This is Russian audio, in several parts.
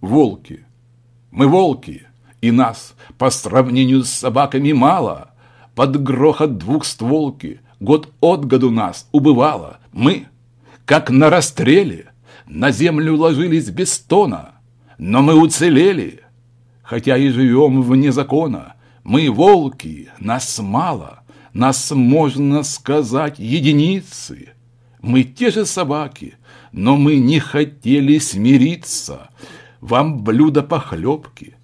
волки. Мы волки, и нас по сравнению с собаками мало. Под грохот двух стволки год от году нас убывало. Мы, как на расстреле, на землю ложились без стона. Но мы уцелели, хотя и живем вне закона. Мы волки, нас мало, нас, можно сказать, единицы. Мы те же собаки, но мы не хотели смириться – вам блюдо похлебки,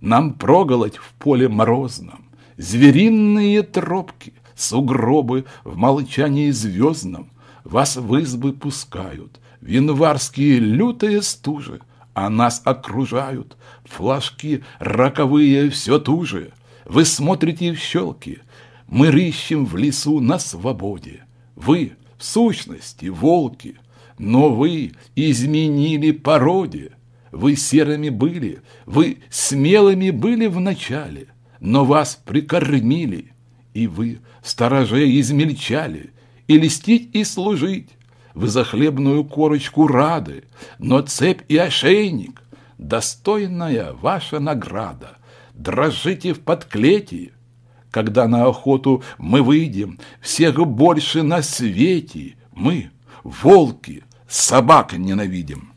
нам проголодь в поле морозном, звериные тропки, сугробы в молчании звездном, вас в избы пускают, в январские лютые стужи, а нас окружают, флажки роковые все туже, вы смотрите в щелки, мы рыщем в лесу на свободе, вы в сущности волки, но вы изменили породе. Вы серыми были, вы смелыми были в начале, но вас прикормили, и вы сторожей измельчали, и листить, и служить. Вы за хлебную корочку рады, но цепь и ошейник – достойная ваша награда. Дрожите в подклетии, когда на охоту мы выйдем, всех больше на свете мы, волки, собак ненавидим.